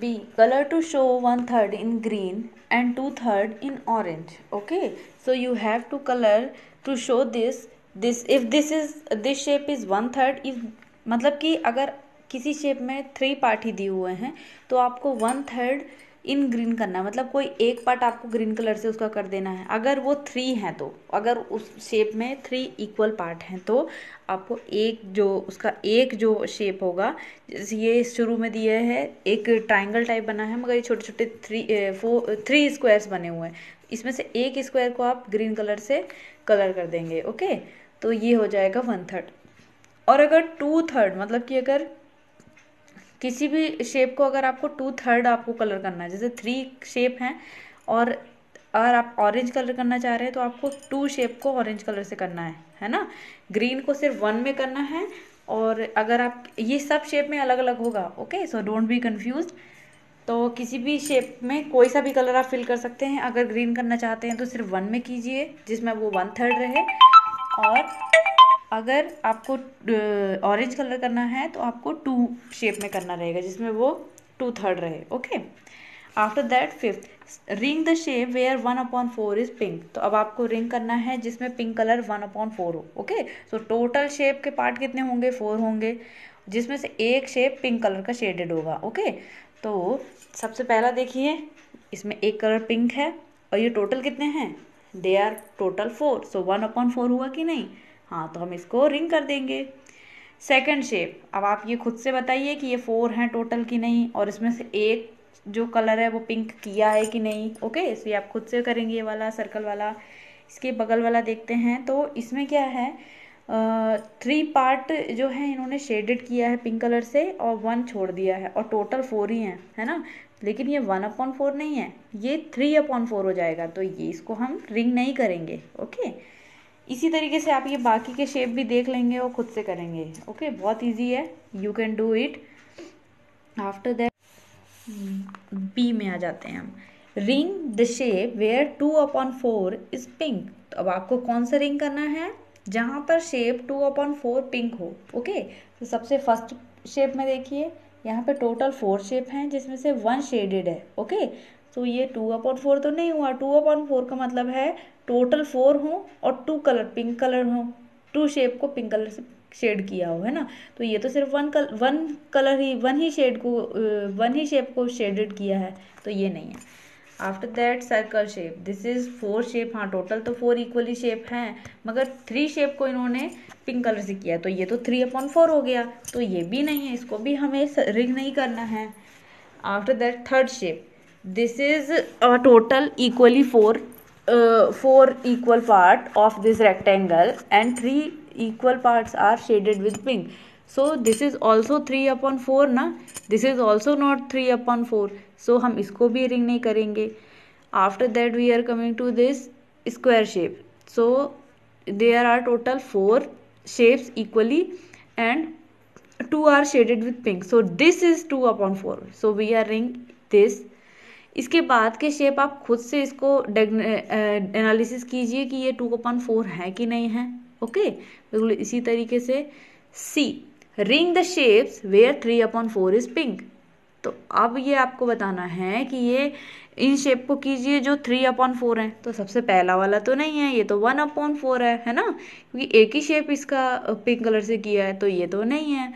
b color to show one third in green and two third in orange okay so you have to color to show this this if this is this shape is one third if मतलब कि अगर किसी shape में three part ही दिए हुए हैं तो आपको वन थर्ड इन ग्रीन करना है मतलब कोई एक पार्ट आपको ग्रीन कलर से उसका कर देना है अगर वो थ्री हैं तो अगर उस शेप में थ्री इक्वल पार्ट हैं तो आपको एक जो उसका एक जो शेप होगा जैसे ये शुरू में दिया है एक ट्राइंगल टाइप बना है मगर ये छोटे छोटे थ्री फोर थ्री स्क्वायर्स बने हुए हैं इसमें से एक स्क्वायर को आप ग्रीन कलर से कलर कर देंगे ओके तो ये हो जाएगा वन थर्ड और अगर टू थर्ड मतलब कि अगर किसी भी शेप को अगर आपको टू थर्ड आपको कलर करना है जैसे थ्री शेप हैं और अगर आप ऑरेंज कलर करना चाह रहे हैं तो आपको टू शेप को ऑरेंज कलर से करना है है ना ग्रीन को सिर्फ वन में करना है और अगर आप ये सब शेप में अलग अलग होगा okay so don't be confuse तो किसी भी शेप में कोई सा भी कलर आप फिल कर सकते हैं अगर ग्रीन करना चाहते हैं तो सिर्फ वन में कीजिए जिसमें वो वन थर्ड रहे और अगर आपको ऑरेंज कलर करना है तो आपको टू शेप में करना रहेगा जिसमें वो टू थर्ड रहे okay after that fifth ring the shape where one upon four is pink तो अब आपको रिंग करना है जिसमें pink colour one upon four हो ओके सो टोटल शेप के पार्ट कितने होंगे फोर होंगे जिसमें से एक शेप पिंक कलर का शेडेड होगा ओके तो सबसे पहला देखिए इसमें एक कलर पिंक है और ये टोटल कितने हैं they are total four so one upon four हुआ कि नहीं हाँ तो हम इसको रिंग कर देंगे सेकंड शेप अब आप ये खुद से बताइए कि ये फोर हैं टोटल कि नहीं और इसमें से एक जो कलर है वो पिंक किया है कि नहीं ओके इसलिए आप खुद से करेंगे ये वाला सर्कल वाला इसके बगल वाला देखते हैं तो इसमें क्या है थ्री पार्ट जो है इन्होंने शेडेड किया है पिंक कलर से और वन छोड़ दिया है और टोटल फोर ही हैं है ना लेकिन ये वन अपॉन फोर नहीं है ये थ्री अपॉन फोर हो जाएगा तो ये इसको हम रिंग नहीं करेंगे ओके इसी तरीके से आप ये बाकी के शेप भी देख लेंगे और ख़ुद से करेंगे ओके okay? बहुत ईजी है you can do it after that B में आ जाते हैं हम ring the shape where two upon four is pink तो अब आपको कौन सा रिंग करना है जहाँ पर shape two upon four pink हो ओके okay? तो सबसे फर्स्ट शेप में देखिए यहाँ पे टोटल फोर शेप हैं जिसमें से वन शेडेड है ओके okay? तो ये टू अपॉन फोर तो नहीं हुआ टू अपॉन फोर का मतलब है टोटल फोर हो और टू कलर पिंक कलर हों टू शेप को पिंक कलर से शेड किया हो है ना तो ये तो सिर्फ वन कल वन कलर ही वन ही शेड को वन ही शेप को शेडेड किया है तो ये नहीं है after that circle shape this is four shape हाँ टोटल तो फोर इक्वली शेप हैं मगर थ्री शेप को इन्होंने पिंक कलर से किया तो ये तो थ्री अपॉन फोर हो गया तो ये भी नहीं है इसको भी हमें रिंग नहीं करना है after that third shape this is total equally four four equal part of this rectangle and three equal part are shaded with pink so this is also three upon four ना this is also not three upon four so हम इसको भी ring नहीं करेंगे after that we are coming to this square shape so there are total four shapes equally and two are shaded with pink so this is two upon four so we are ring this इसके बाद के shape आप खुद से इसको analysis कीजिए कि ये टू अपन फोर है कि नहीं है ओके बिल्कुल इसी तरीके से C ring the shapes where three upon four is pink तो अब ये आपको बताना है कि ये इन शेप को कीजिए जो थ्री अपॉन फोर है तो सबसे पहला वाला तो नहीं है ये तो वन अपॉन फोर है है ना क्योंकि एक ही शेप इसका पिंक कलर से किया है तो ये तो नहीं है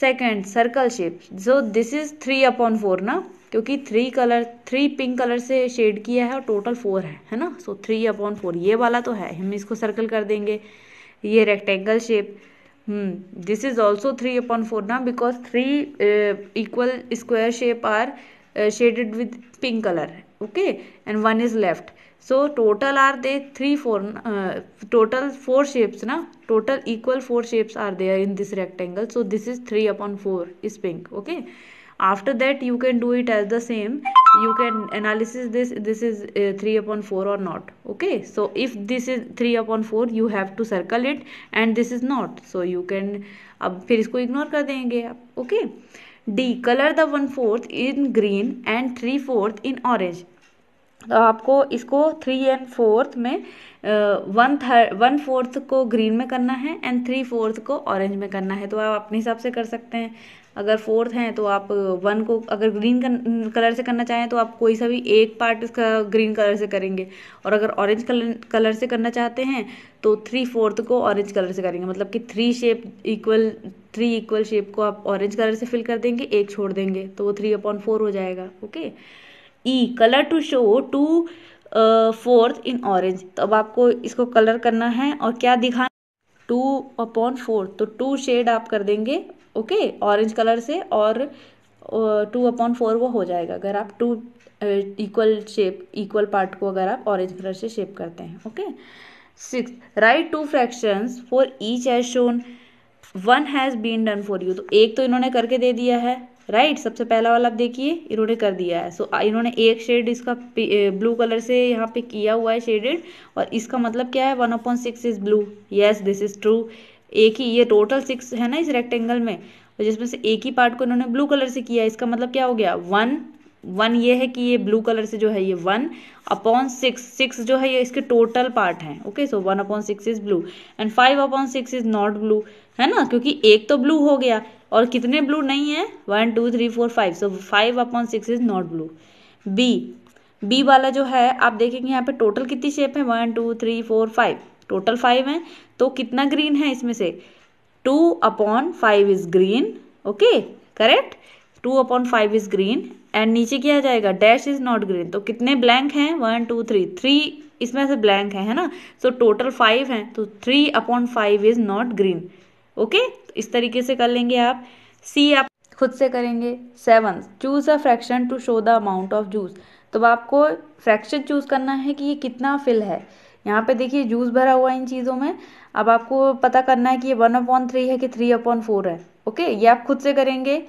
second circle shape so this is three upon four ना क्योंकि three colour three pink colour से शेड किया है और टोटल फोर है है ना सो थ्री अपॉन फोर ये वाला तो है हम इसको सर्कल कर देंगे ये rectangle shape this is also three upon four ना because three equal square shape are shaded with pink colour okay and one is left so total are they three four total four shapes ना total equal four shapes are there in this rectangle so this is three upon four is pink okay after that you can do it as the same you can analysis this this is uh, 3 upon 4 or not okay so if this is 3 upon 4 you have to circle it and this is not so you can ab fir isko ignore kar denge aap okay d color the 1/4 in green and 3/4 in orange तो आपको इसको three and fourth में one third one fourth को green में करना है and three fourth को orange में करना है तो आप अपने हिसाब से कर सकते हैं अगर फोर्थ हैं तो आप वन को अगर ग्रीन कलर से करना चाहें तो आप कोई सा भी एक पार्ट इसका ग्रीन कलर से करेंगे और अगर ऑरेंज कलर कलर से करना चाहते हैं तो थ्री फोर्थ को ऑरेंज कलर से करेंगे मतलब कि three shape equal three equal shape को आप ऑरेंज कलर से फिल कर देंगे एक छोड़ देंगे तो वो थ्री अपॉन फोर हो जाएगा okay E colour to show two fourth in orange तो अब आपको इसको कलर करना है और क्या दिखाना टू अपॉन फोर तो टू शेड आप कर देंगे ओके ऑरेंज कलर से और टू अपॉन फोर वो हो जाएगा अगर आप two equal shape equal part को अगर आप ऑरेंज कलर से शेप करते हैं okay six write two fractions for each as shown one has been done for you तो एक तो इन्होंने करके दे दिया है राइट right? सबसे पहला वाला आप देखिए इन्होंने कर दिया है सो so, इन्होंने एक शेड इसका ब्लू कलर से यहाँ पे किया हुआ है शेडेड और इसका मतलब क्या है one upon six is blue yes this is true एक ही ये टोटल सिक्स है ना इस रेक्टेंगल में तो जिसमें से एक ही पार्ट को इन्होंने ब्लू कलर से किया इसका मतलब क्या हो गया वन वन ये है कि ये ब्लू कलर से जो है ये वन अपॉन सिक्स सिक्स जो है ये इसके टोटल पार्ट हैं okay so one upon six is blue and five upon six is not blue है ना क्योंकि एक तो ब्लू हो गया और कितने ब्लू नहीं है one two three four five so five upon six is not blue B B वाला जो है आप देखेंगे यहाँ पे टोटल कितनी शेप है one two three four five total five है तो कितना ग्रीन है इसमें से two upon five is green okay correct two upon five is green and नीचे किया जाएगा डैश इज नॉट ग्रीन तो कितने ब्लैंक हैं वन टू थ्री थ्री इसमें से ब्लैंक है है ना सो टोटल फाइव हैं तो three upon five is not green okay इस तरीके से कर लेंगे आप सी आप खुद से करेंगे seven choose a fraction to show the amount of juice तो आपको फ्रैक्शन चूज करना है कि ये कितना फिल है यहाँ पे देखिए जूस भरा हुआ है इन चीज़ों में अब आपको पता करना है कि ये वन अपॉन थ्री है कि थ्री अपॉन फोर है ओके ये आप खुद से करेंगे